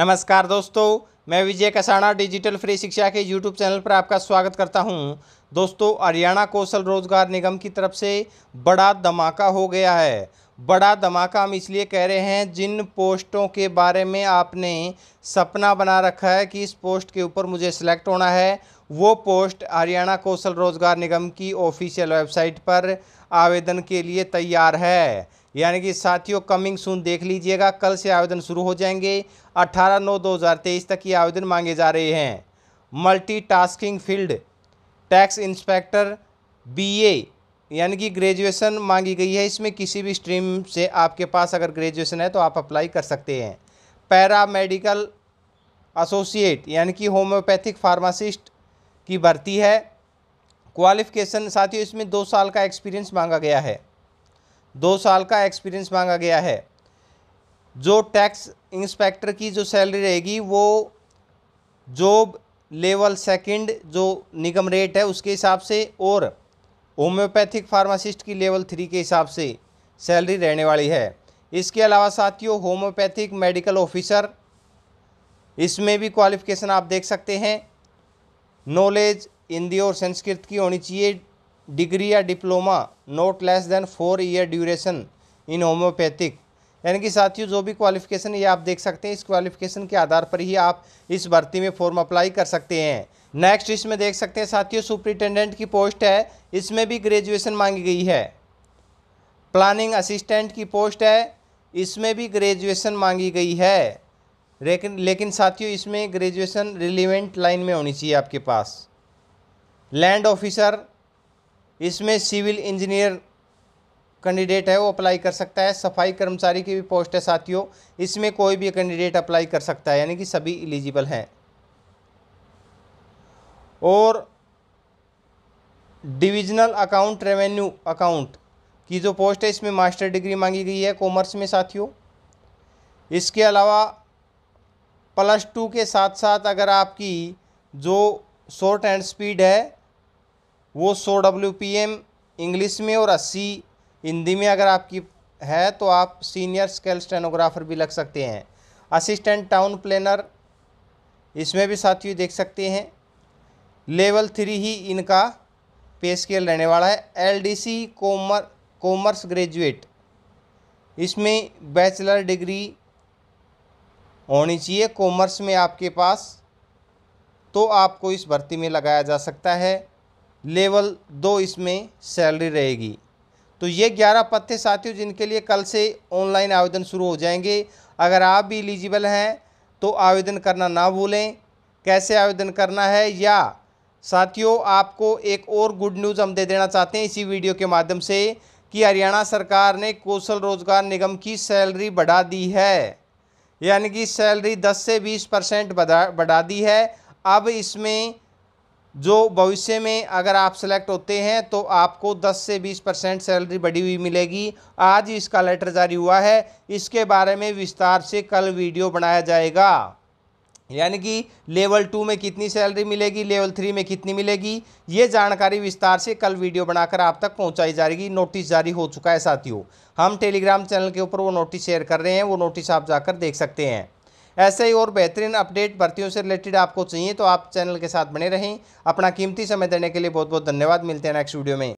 नमस्कार दोस्तों मैं विजय कसाणा डिजिटल फ्री शिक्षा के यूट्यूब चैनल पर आपका स्वागत करता हूं दोस्तों हरियाणा कौशल रोजगार निगम की तरफ से बड़ा धमाका हो गया है बड़ा धमाका हम इसलिए कह रहे हैं जिन पोस्टों के बारे में आपने सपना बना रखा है कि इस पोस्ट के ऊपर मुझे सेलेक्ट होना है वो पोस्ट हरियाणा कौशल रोजगार निगम की ऑफिशियल वेबसाइट पर आवेदन के लिए तैयार है यानी कि साथियों कमिंग सून देख लीजिएगा कल से आवेदन शुरू हो जाएंगे 18 नौ 2023 तक ये आवेदन मांगे जा रहे हैं multitasking field tax inspector B A यानी कि ग्रेजुएशन मांगी गई है इसमें किसी भी स्ट्रीम से आपके पास अगर ग्रेजुएशन है तो आप अप्लाई कर सकते हैं पैरा मेडिकल एसोसिएट यानी कि होम्योपैथिक फार्मासिस्ट की भर्ती है क्वालिफ़िकेशन साथियों इसमें दो साल का एक्सपीरियंस मांगा गया है दो साल का एक्सपीरियंस मांगा गया है जो टैक्स इंस्पेक्टर की जो सैलरी रहेगी वो जॉब लेवल सेकंड जो निगम रेट है उसके हिसाब से और होम्योपैथिक फार्मासिस्ट की लेवल थ्री के हिसाब से सैलरी रहने वाली है इसके अलावा साथियों होम्योपैथिक मेडिकल ऑफिसर इसमें भी क्वालिफ़िकेशन आप देख सकते हैं नॉलेज हिंदी और संस्कृत की होनी चाहिए डिग्री या diploma not less than four year duration in homeopathic यानी कि साथियों जो भी क्वालिफिकेशन ये आप देख सकते हैं इस क्वालिफिकेशन के आधार पर ही आप इस भर्ती में फॉर्म अप्लाई कर सकते हैं नेक्स्ट इसमें देख सकते हैं साथियों सुप्रिटेंडेंट की पोस्ट है इसमें भी ग्रेजुएशन मांगी गई है प्लानिंग असिस्टेंट की पोस्ट है इसमें भी ग्रेजुएशन मांगी गई है लेकिन लेकिन साथियों इसमें ग्रेजुएशन रिलीवेंट लाइन में होनी चाहिए आपके पास लैंड ऑफिसर इसमें सिविल इंजीनियर कैंडिडेट है वो अप्लाई कर सकता है सफाई कर्मचारी की भी पोस्ट है साथियों इसमें कोई भी कैंडिडेट अप्लाई कर सकता है यानी कि सभी एलिजिबल हैं और डिविजनल अकाउंट रेवेन्यू अकाउंट की जो पोस्ट है इसमें मास्टर डिग्री मांगी गई है कॉमर्स में साथियों इसके अलावा प्लस टू के साथ साथ अगर आपकी जो शॉर्ट हैंड स्पीड है वो सौ डब्ल्यू पी एम इंग्लिश में और अस्सी हिंदी में अगर आपकी है तो आप सीनियर स्केल स्टेनोग्राफर भी लग सकते हैं असिस्टेंट टाउन प्लानर इसमें भी साथियों देख सकते हैं लेवल थ्री ही इनका पे स्केल रहने वाला है एलडीसी कॉमर कॉमर्स ग्रेजुएट इसमें बैचलर डिग्री होनी चाहिए कॉमर्स में आपके पास तो आपको इस भर्ती में लगाया जा सकता है लेवल दो इसमें सैलरी रहेगी तो ये ग्यारह पत्ते साथियों जिनके लिए कल से ऑनलाइन आवेदन शुरू हो जाएंगे अगर आप भी एलिजिबल हैं तो आवेदन करना ना भूलें कैसे आवेदन करना है या साथियों आपको एक और गुड न्यूज़ हम दे देना चाहते हैं इसी वीडियो के माध्यम से कि हरियाणा सरकार ने कौशल रोजगार निगम की सैलरी बढ़ा दी है यानी कि सैलरी 10 से 20 परसेंट बढ़ा बढ़ा दी है अब इसमें जो भविष्य में अगर आप सेलेक्ट होते हैं तो आपको 10 से 20 परसेंट सैलरी बढ़ी हुई मिलेगी आज इसका लेटर जारी हुआ है इसके बारे में विस्तार से कल वीडियो बनाया जाएगा यानी कि लेवल टू में कितनी सैलरी मिलेगी लेवल थ्री में कितनी मिलेगी ये जानकारी विस्तार से कल वीडियो बनाकर आप तक पहुंचाई जाएगी नोटिस जारी हो चुका है साथियों हम टेलीग्राम चैनल के ऊपर वो नोटिस शेयर कर रहे हैं वो नोटिस आप जाकर देख सकते हैं ऐसे ही और बेहतरीन अपडेट भर्तियों से रिलेटेड आपको चाहिए तो आप चैनल के साथ बने रहें अपना कीमती समय देने के लिए बहुत बहुत धन्यवाद मिलते हैं नेक्स्ट वीडियो में